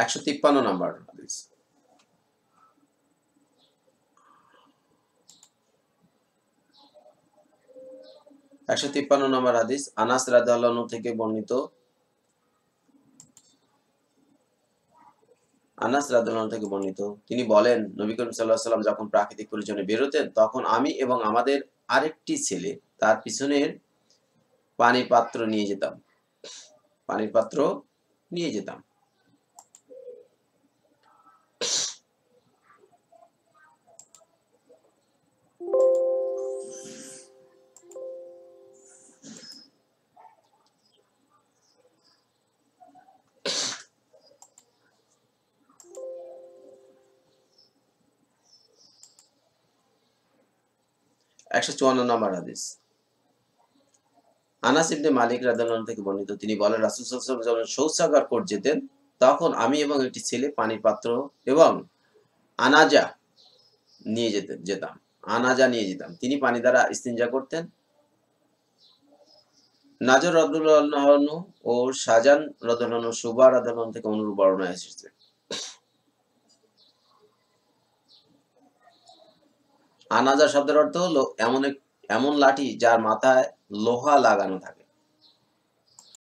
একশো তিপ্পান্ন নাম্বার হাদিস একশো তিপ্পান্ন নম্বর হাদিস আনাস রাদাল্লাহ থেকে বর্ণিত আনাস রাদাল্লাহ থেকে বর্ণিত তিনি বলেন নবী করিম সাল্লাহ যখন প্রাকৃতিক পরিজনে বেরোতেন তখন আমি এবং আমাদের আরেকটি ছেলে তার পিছনের পানির পাত্র নিয়ে যেতাম পানির পাত্র নিয়ে যেতাম একশো চুয়ান্ন নম্বর হাদিস আনাস ইবনে মালিক রাদান থেকে বর্ণিত তিনি বলেন রাসুল যখন শৌচাগার কোর্ট যেতেন তখন আমি এবং একটি ছেলে পানির পাত্র এবং আনাজা নিয়ে যেতেন যেতাম আনাজা নিয়ে যেতাম তিনি পানি দ্বারা ইস্তিনজা করতেন নাজর রদুল্লাহনু ও সাজান রদুল্লাহনু সুবা রাদান থেকে অনুরূপ বর্ণনা এসেছে আনাজা শব্দের অর্থ হলো এমন এমন লাঠি যার মাথায় লোহা লাগানো থাকে